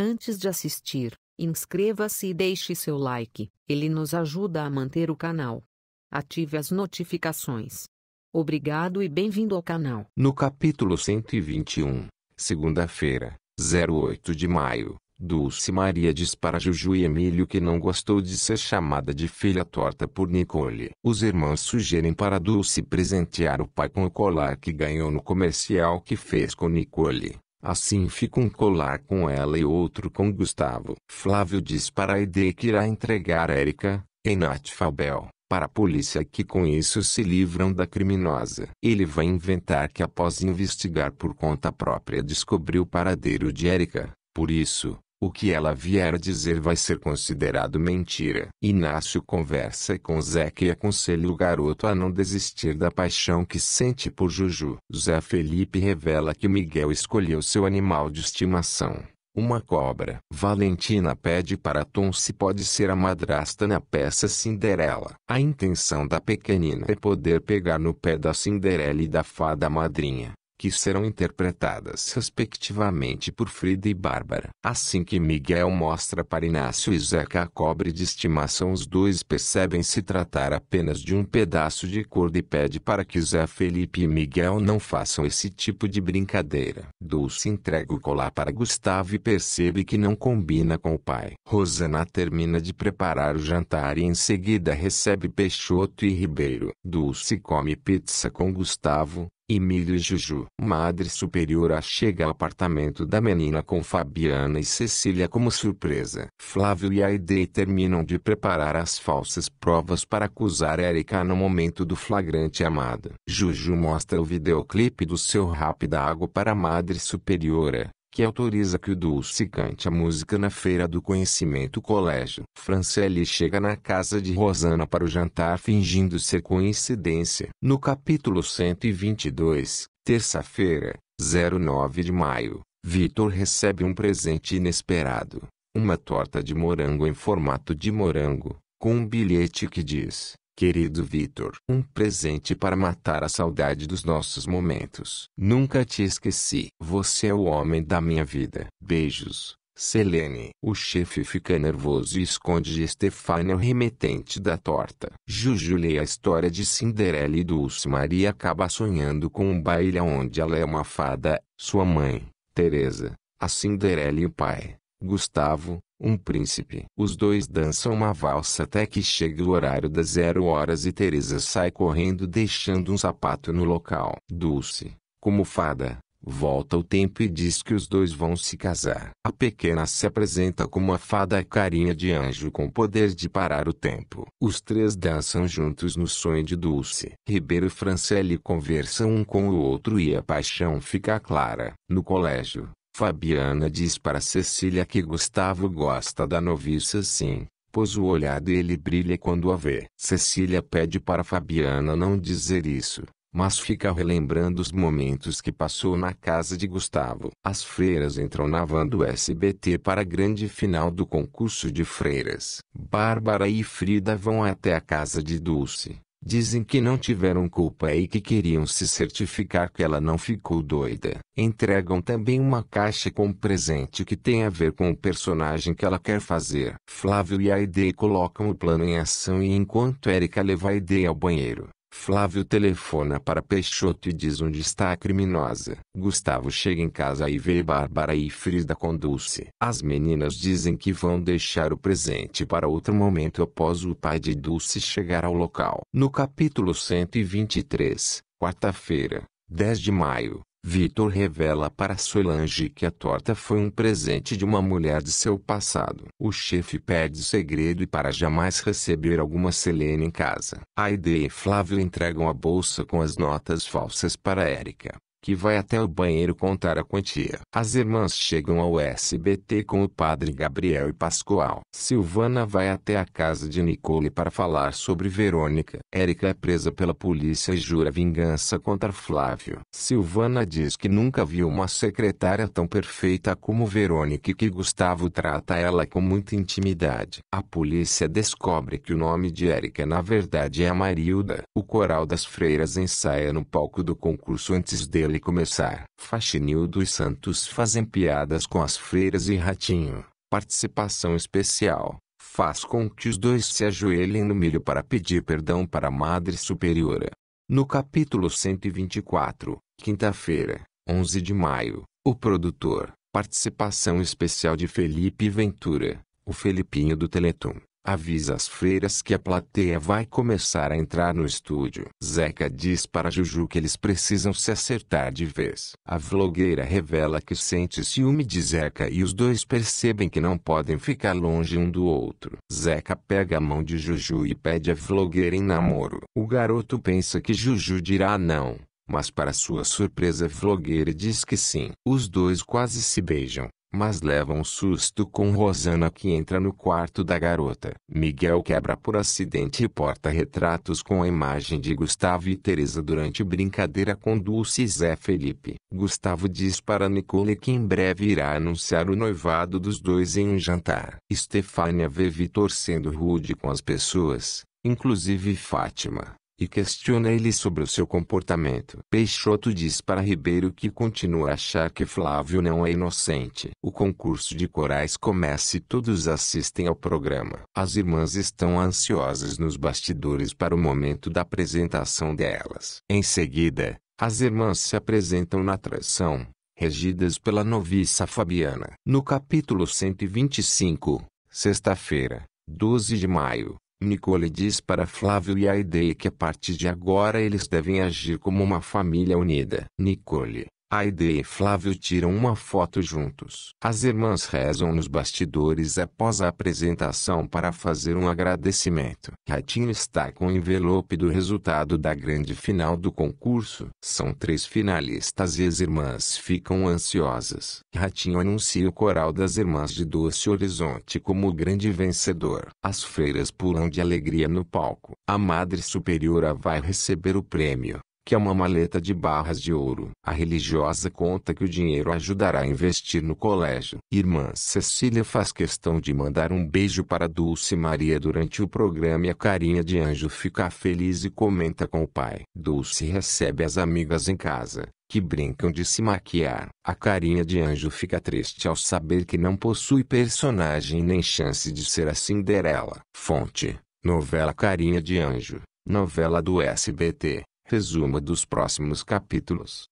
Antes de assistir, inscreva-se e deixe seu like, ele nos ajuda a manter o canal. Ative as notificações. Obrigado e bem-vindo ao canal. No capítulo 121, segunda-feira, 08 de maio, Dulce Maria diz para Juju e Emílio que não gostou de ser chamada de filha torta por Nicole. Os irmãos sugerem para Dulce presentear o pai com o colar que ganhou no comercial que fez com Nicole. Assim fica um colar com ela e outro com Gustavo. Flávio diz para ideia que irá entregar Érica, em Fabel, para a polícia que com isso se livram da criminosa. Ele vai inventar que após investigar por conta própria descobriu o paradeiro de Érica. Por isso, o que ela vier a dizer vai ser considerado mentira. Inácio conversa com Zeca e aconselha o garoto a não desistir da paixão que sente por Juju. Zé Felipe revela que Miguel escolheu seu animal de estimação, uma cobra. Valentina pede para Tom se pode ser a madrasta na peça Cinderela. A intenção da pequenina é poder pegar no pé da Cinderela e da fada madrinha que serão interpretadas respectivamente por Frida e Bárbara. Assim que Miguel mostra para Inácio e Zeca a cobre de estimação, os dois percebem se tratar apenas de um pedaço de corda e pede para que Zé Felipe e Miguel não façam esse tipo de brincadeira. Dulce entrega o colar para Gustavo e percebe que não combina com o pai. Rosana termina de preparar o jantar e em seguida recebe Peixoto e Ribeiro. Dulce come pizza com Gustavo, Emílio e Juju. Madre Superiora chega ao apartamento da menina com Fabiana e Cecília como surpresa. Flávio e Aidei terminam de preparar as falsas provas para acusar Erika no momento do flagrante amado. Juju mostra o videoclipe do seu rápido água para a Madre Superiora, que autoriza que o Dulce cante a música na Feira do Conhecimento Colégio. Franceli chega na casa de Rosana para o jantar fingindo ser coincidência. No capítulo 122, terça-feira, 09 de maio, Vitor recebe um presente inesperado. Uma torta de morango em formato de morango, com um bilhete que diz Querido Vitor, um presente para matar a saudade dos nossos momentos. Nunca te esqueci. Você é o homem da minha vida. Beijos. Selene. O chefe fica nervoso e esconde Stefania o remetente da torta. Juju lê a história de Cinderela e Dulce Maria acaba sonhando com um baile onde ela é uma fada, sua mãe, Teresa, a Cinderela e o pai, Gustavo, um príncipe. Os dois dançam uma valsa até que chega o horário das zero horas e Teresa sai correndo deixando um sapato no local. Dulce, como fada, volta o tempo e diz que os dois vão se casar. A pequena se apresenta como a fada carinha de anjo com poder de parar o tempo. Os três dançam juntos no sonho de Dulce. Ribeiro e Francelli conversam um com o outro e a paixão fica clara. No colégio, Fabiana diz para Cecília que Gustavo gosta da noviça sim, pois o olhar dele brilha quando a vê. Cecília pede para Fabiana não dizer isso, mas fica relembrando os momentos que passou na casa de Gustavo. As freiras entram na van do SBT para a grande final do concurso de freiras. Bárbara e Frida vão até a casa de Dulce. Dizem que não tiveram culpa e que queriam se certificar que ela não ficou doida. Entregam também uma caixa com presente que tem a ver com o personagem que ela quer fazer. Flávio e Aide colocam o plano em ação e enquanto Erika leva Aide ao banheiro, Flávio telefona para Peixoto e diz onde está a criminosa. Gustavo chega em casa e vê Bárbara e Frida conduz-se. As meninas dizem que vão deixar o presente para outro momento após o pai de Dulce chegar ao local. No capítulo 123, quarta-feira, 10 de maio, Vitor revela para Solange que a torta foi um presente de uma mulher de seu passado. O chefe pede segredo e para jamais receber alguma Selene em casa. Aide e Flávio entregam a bolsa com as notas falsas para Érica que vai até o banheiro contar a quantia. As irmãs chegam ao SBT com o padre Gabriel e Pascoal. Silvana vai até a casa de Nicole para falar sobre Verônica. Érica é presa pela polícia e jura vingança contra Flávio. Silvana diz que nunca viu uma secretária tão perfeita como Verônica e que Gustavo trata ela com muita intimidade. A polícia descobre que o nome de Érica na verdade é Amarilda. O coral das freiras ensaia no palco do concurso antes dele ele começar. Faxinildo e Santos fazem piadas com as freiras e Ratinho. Participação especial. Faz com que os dois se ajoelhem no milho para pedir perdão para a Madre Superiora. No capítulo 124, quinta-feira, 11 de maio, o produtor, participação especial de Felipe Ventura, o Felipinho do Teletum. Avisa as freiras que a plateia vai começar a entrar no estúdio. Zeca diz para Juju que eles precisam se acertar de vez. A vlogueira revela que sente ciúme de Zeca e os dois percebem que não podem ficar longe um do outro. Zeca pega a mão de Juju e pede a vlogueira em namoro. O garoto pensa que Juju dirá não, mas para sua surpresa a vlogueira diz que sim. Os dois quase se beijam mas leva um susto com Rosana que entra no quarto da garota. Miguel quebra por acidente porta-retratos com a imagem de Gustavo e Teresa durante brincadeira com Dulce e Zé Felipe. Gustavo diz para Nicole que em breve irá anunciar o noivado dos dois em um jantar. Stefania vê Vitor sendo rude com as pessoas, inclusive Fátima e questiona ele sobre o seu comportamento. Peixoto diz para Ribeiro que continua a achar que Flávio não é inocente. O concurso de corais começa e todos assistem ao programa. As irmãs estão ansiosas nos bastidores para o momento da apresentação delas. Em seguida, as irmãs se apresentam na atração, regidas pela noviça Fabiana. No capítulo 125, sexta-feira, 12 de maio, Nicole diz para Flávio e a ideia é que a partir de agora eles devem agir como uma família unida. Nicole, Aide e Flávio tiram uma foto juntos. As irmãs rezam nos bastidores após a apresentação para fazer um agradecimento. Ratinho está com o envelope do resultado da grande final do concurso. São três finalistas e as irmãs ficam ansiosas. Ratinho anuncia o coral das irmãs de Doce Horizonte como o grande vencedor. As freiras pulam de alegria no palco. A Madre Superiora vai receber o prêmio que é uma maleta de barras de ouro. A religiosa conta que o dinheiro ajudará a investir no colégio. Irmã Cecília faz questão de mandar um beijo para Dulce Maria durante o programa e a carinha de anjo fica feliz e comenta com o pai. Dulce recebe as amigas em casa, que brincam de se maquiar. A carinha de anjo fica triste ao saber que não possui personagem nem chance de ser a Cinderela. Fonte: Novela Carinha de Anjo, novela do SBT resumo dos próximos capítulos.